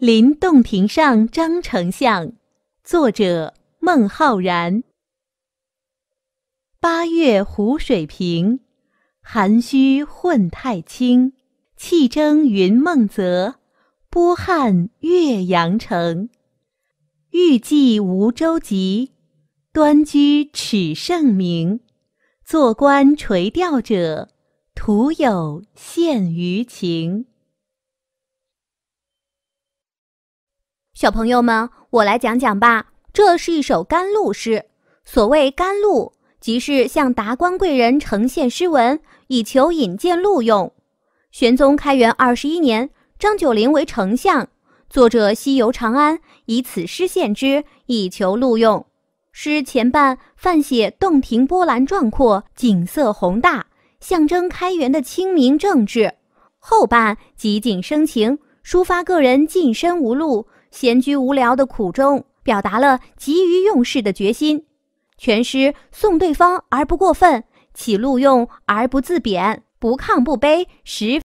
《临洞庭上张丞相》作者孟浩然。八月湖水平，涵虚混太清。气蒸云梦泽，波撼岳阳城。欲济无舟楫，端居耻圣明。坐观垂钓者，徒有羡鱼情。小朋友们，我来讲讲吧。这是一首甘露诗。所谓甘露，即是向达官贵人呈现诗文，以求引荐录用。玄宗开元二十一年，张九龄为丞相，作者西游长安，以此诗献之，以求录用。诗前半泛写洞庭波澜壮阔，景色宏大，象征开元的清明政治；后半即景生情，抒发个人进身无路。闲居无聊的苦衷，表达了急于用事的决心。全诗送对方而不过分，起录用而不自贬，不亢不卑，十。